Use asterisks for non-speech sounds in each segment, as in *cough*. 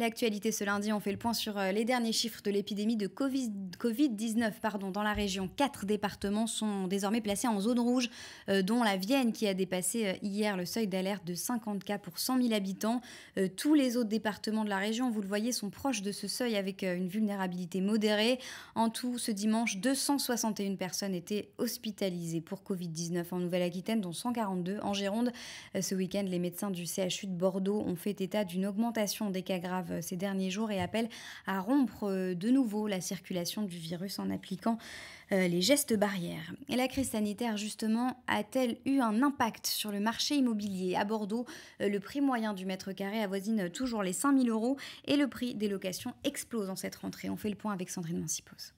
L'actualité ce lundi, on fait le point sur euh, les derniers chiffres de l'épidémie de Covid-19 pardon, dans la région. Quatre départements sont désormais placés en zone rouge, euh, dont la Vienne qui a dépassé euh, hier le seuil d'alerte de 50 cas pour 100 000 habitants. Tous les autres départements de la région, vous le voyez, sont proches de ce seuil avec une vulnérabilité modérée. En tout, ce dimanche, 261 personnes étaient hospitalisées pour Covid-19 en Nouvelle-Aquitaine, dont 142 en Gironde. Ce week-end, les médecins du CHU de Bordeaux ont fait état d'une augmentation des cas graves ces derniers jours et appelle à rompre euh, de nouveau la circulation du virus en appliquant euh, les gestes barrières. Et la crise sanitaire, justement, a-t-elle eu un impact sur le marché immobilier À Bordeaux, euh, le prix moyen du mètre carré avoisine toujours les 000 euros et le prix des locations explose en cette rentrée. On fait le point avec Sandrine Mancipos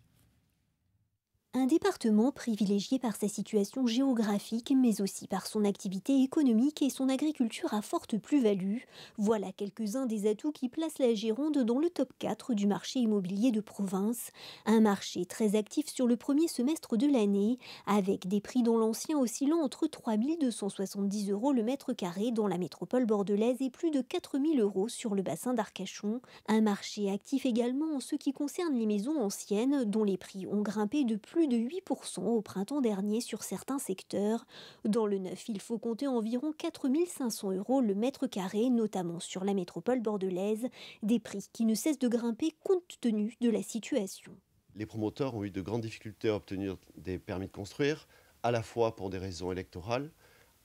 un département privilégié par sa situation géographique, mais aussi par son activité économique et son agriculture à forte plus-value. Voilà quelques-uns des atouts qui placent la Gironde dans le top 4 du marché immobilier de province, un marché très actif sur le premier semestre de l'année, avec des prix dont l'ancien oscillant entre 3 270 euros le mètre carré dans la métropole bordelaise et plus de 4000 000 euros sur le bassin d'Arcachon, un marché actif également en ce qui concerne les maisons anciennes, dont les prix ont grimpé de plus de 8% au printemps dernier sur certains secteurs. Dans le neuf, il faut compter environ 4500 euros le mètre carré, notamment sur la métropole bordelaise, des prix qui ne cessent de grimper compte tenu de la situation. Les promoteurs ont eu de grandes difficultés à obtenir des permis de construire, à la fois pour des raisons électorales,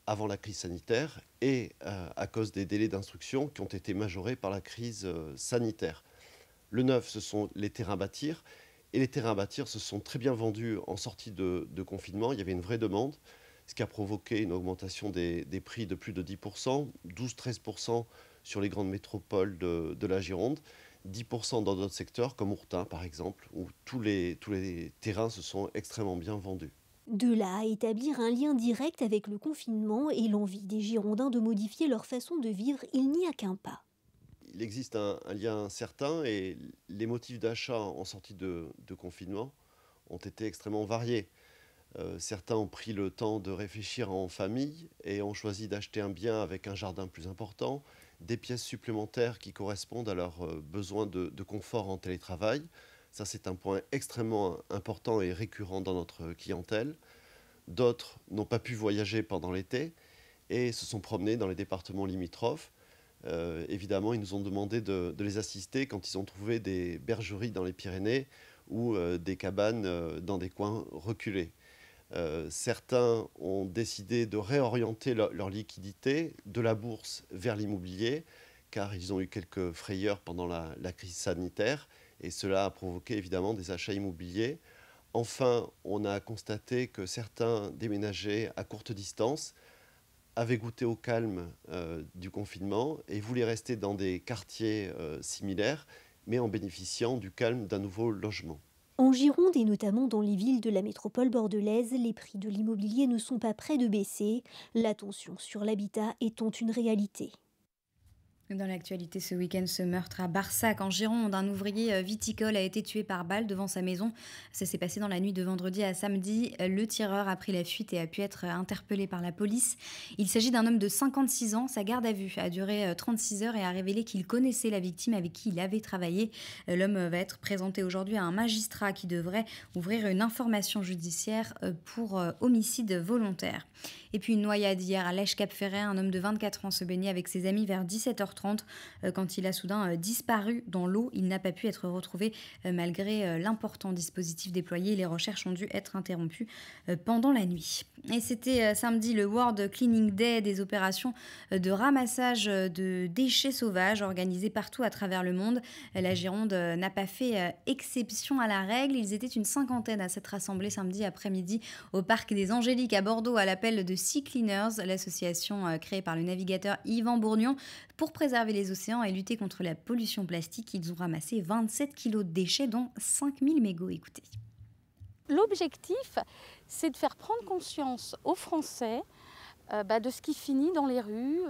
avant la crise sanitaire, et euh, à cause des délais d'instruction qui ont été majorés par la crise euh, sanitaire. Le neuf, ce sont les terrains à bâtir et les terrains à bâtir se sont très bien vendus en sortie de, confinement. Il y avait une vraie demande, ce qui a provoqué une augmentation des, prix de plus de 10%, 12-13% sur les grandes métropoles de, la Gironde, 10% dans d'autres secteurs comme Ourtin par exemple, où tous les, tous les terrains se sont extrêmement bien vendus. De là à établir un lien direct avec le confinement et l'envie des Girondins de modifier leur façon de vivre, il n'y a qu'un pas il existe un, lien certain et les motifs d'achat en sortie de, confinement ont été extrêmement variés. Euh, certains ont pris le temps de réfléchir en famille et ont choisi d'acheter un bien avec un jardin plus important, des pièces supplémentaires qui correspondent à leurs euh, besoins de confort en télétravail. Ça, c'est un point extrêmement important et récurrent dans notre clientèle. D'autres n'ont pas pu voyager pendant l'été et se sont promenés dans les départements limitrophes euh, évidemment, ils nous ont demandé de, les assister quand ils ont trouvé des bergeries dans les Pyrénées ou euh, des cabanes euh, dans des coins reculés. certains ont décidé de réorienter leur liquidité de la bourse vers l'immobilier, car ils ont eu quelques frayeurs pendant la, la, crise sanitaire, et cela a provoqué évidemment des achats immobiliers. Enfin, on a constaté que certains déménageaient à courte distance, avaient goûté au calme euh, du confinement et voulaient rester dans des quartiers euh, similaires, mais en bénéficiant du calme d'un nouveau logement. En Gironde et notamment dans les villes de la métropole bordelaise, les prix de l'immobilier ne sont pas près de baisser. l'attention tension sur l'habitat étant une réalité. Dans l'actualité ce week-end, ce meurtre à Barsac, en Gironde, un ouvrier euh, viticole a été tué par balle devant sa maison. Ça s'est passé dans la nuit de vendredi à samedi. Le tireur a pris la fuite et a pu être interpellé par la police. Il s'agit d'un homme de 56 ans. Sa garde à vue a duré 36 euh, heures et a révélé qu'il connaissait la victime avec qui il avait travaillé. Euh, l'homme va être présenté aujourd'hui à un magistrat qui devrait ouvrir une information judiciaire pour homicide volontaire. Et puis une noyade hier à Lèche-Cap-Ferret, un homme de 24 ans se baignait avec ses amis vers 17h30 euh, quand il a soudain euh, disparu dans l'eau. Il n'a pas pu être retrouvé euh, malgré l'important dispositif déployé. Les recherches ont dû être interrompues pendant la nuit. Et c'était samedi le World Cleaning Day des opérations de ramassage de déchets sauvages organisées partout à travers le monde. La Gironde n'a pas fait exception à la règle. Ils étaient une cinquantaine à s'être rassemblés samedi après-midi au Parc des Angéliques à Bordeaux à l'appel de Sea Cleaners, l'association créée par le navigateur Yvan Bourgnon, pour présenter préserver les océans et lutter contre la pollution plastique, ils ont ramassé 27 kilos de déchets, dont 5000 mégots. Écoutez. L'objectif, c'est de faire prendre conscience aux Français euh, bah, de ce qui finit dans les rues.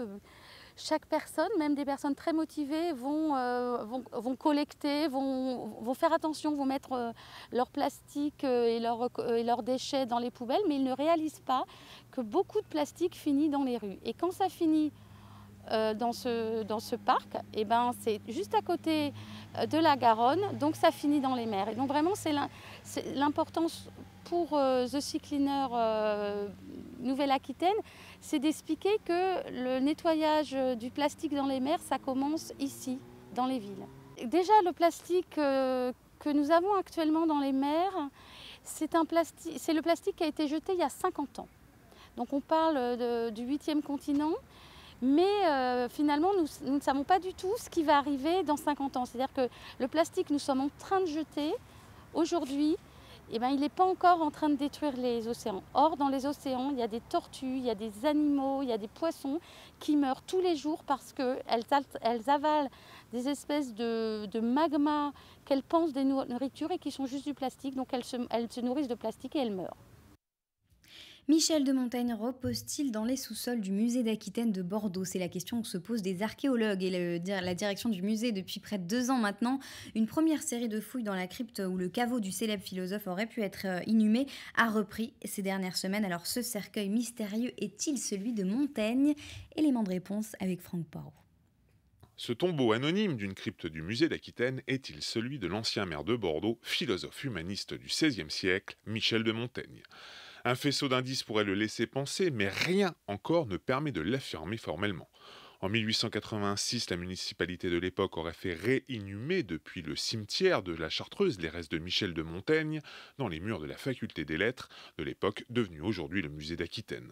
chaque personne, même des personnes très motivées, vont, euh, vont, vont, collecter, vont, vont, faire attention, vont mettre euh, leur plastique et, leur, et, leurs déchets dans les poubelles, mais ils ne réalisent pas que beaucoup de plastique finit dans les rues. Et quand ça finit euh, dans, ce, dans ce parc, et eh ben, c'est juste à côté euh, de la Garonne, donc ça finit dans les mers. Et donc vraiment, c'est l'importance pour euh, The Sea Nouvelle-Aquitaine, c'est d'expliquer que le nettoyage du plastique dans les mers, ça commence ici, dans les villes. Déjà, le plastique que nous avons actuellement dans les mers, c'est le plastique qui a été jeté il y a 50 ans. Donc on parle du huitième continent, mais euh, finalement, nous, ne savons pas du tout ce qui va arriver dans 50 ans. C'est-à-dire que le plastique, nous sommes en train de jeter aujourd'hui. et eh ben, il n'est pas encore en train de détruire les océans. Or, dans les océans, il y a des tortues, il y a des animaux, il y a des poissons qui meurent tous les jours parce qu'elles avalent des espèces de, magma qu'elles pensent des nourritures et qui sont juste du plastique. Donc, elles se nourrissent de plastique et elles meurent. Michel de Montaigne repose-t-il dans les sous-sols du musée d'Aquitaine de Bordeaux C'est la question que se posent des archéologues et la direction du musée depuis près de deux ans maintenant. Une première série de fouilles dans la crypte où le caveau du célèbre philosophe aurait pu être euh, inhumé a repris ces dernières semaines. Alors ce cercueil mystérieux est-il celui de Montaigne Élément de réponse avec Franck Porro. Ce tombeau anonyme d'une crypte du musée d'Aquitaine est-il celui de l'ancien maire de Bordeaux, philosophe humaniste du XVIe siècle, Michel de Montaigne un faisceau d'indices pourrait le laisser penser, mais rien encore ne permet de l'affirmer formellement. En 1886, la municipalité de l'époque aurait fait réinhumer depuis le cimetière de la Chartreuse les restes de Michel de Montaigne dans les murs de la faculté des lettres de l'époque devenue aujourd'hui le musée d'Aquitaine.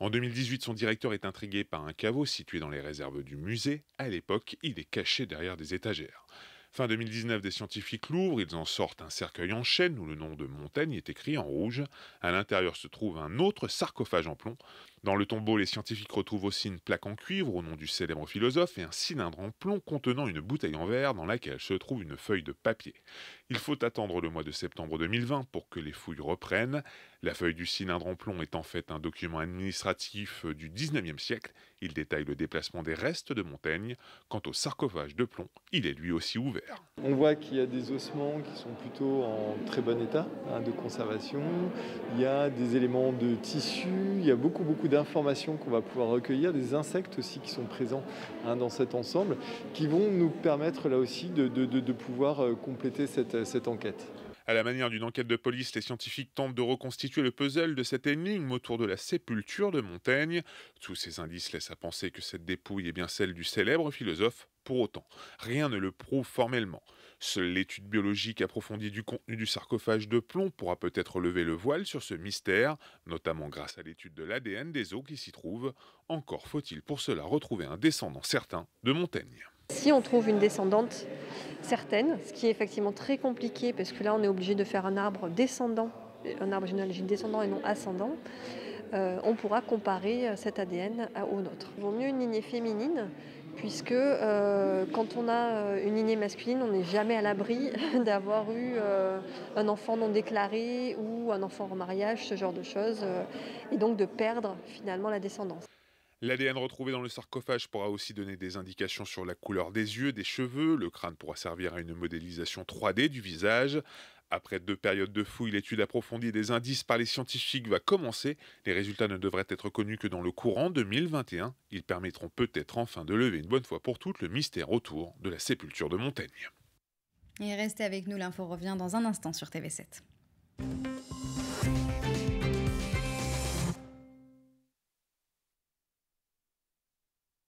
En 2018, son directeur est intrigué par un caveau situé dans les réserves du musée. À l'époque, il est caché derrière des étagères. Fin 2019, des scientifiques l'ouvrent, ils en sortent un cercueil en chêne où le nom de Montaigne est écrit en rouge. À l'intérieur se trouve un autre sarcophage en plomb. Dans le tombeau, les scientifiques retrouvent aussi une plaque en cuivre au nom du célèbre philosophe et un cylindre en plomb contenant une bouteille en verre dans laquelle se trouve une feuille de papier. Il faut attendre le mois de septembre 2020 pour que les fouilles reprennent. La feuille du cylindre en plomb est en fait un document administratif du 19e siècle. Il détaille le déplacement des restes de Montaigne. Quant au sarcophage de plomb, il est lui aussi ouvert. On voit qu'il y a des ossements qui sont plutôt en très bon état hein, de conservation. Il y a des éléments de tissu. Il y a beaucoup, beaucoup d'informations qu'on va pouvoir recueillir, des insectes aussi qui sont présents hein, dans cet ensemble, qui vont nous permettre là aussi de, pouvoir euh, compléter cette, euh, cette enquête. À la manière d'une enquête de police, les scientifiques tentent de reconstituer le puzzle de cette énigme autour de la sépulture de Montaigne. Tous ces indices laissent à penser que cette dépouille est bien celle du célèbre philosophe pour autant. Rien ne le prouve formellement. Seule l'étude biologique approfondie du contenu du sarcophage de plomb pourra peut-être lever le voile sur ce mystère, notamment grâce à l'étude de l'ADN des eaux qui s'y trouvent. Encore faut-il pour cela retrouver un descendant certain de Montaigne. Si on trouve une descendante certaine, ce qui est effectivement très compliqué parce que là on est obligé de faire un arbre descendant, un arbre généalogique descendant et non ascendant, euh, on pourra comparer euh, cet ADN au nôtre. Il vaut mieux une lignée féminine puisque euh, quand on a euh, une lignée masculine, on n'est jamais à l'abri *laughs* d'avoir eu euh, un enfant non déclaré ou un enfant en mariage, ce genre de choses, et donc de perdre finalement la descendance. L'ADN retrouvé dans le sarcophage pourra aussi donner des indications sur la couleur des yeux, des cheveux, le crâne pourra servir à une modélisation 3D du visage. Après deux périodes de fouilles, l'étude approfondie des indices par les scientifiques va commencer. Les résultats ne devraient être connus que dans le courant 2021. Ils permettront peut-être enfin de lever une bonne fois pour toutes le mystère autour de la sépulture de Montaigne. Et restez avec nous, l'info revient dans un instant sur TV7.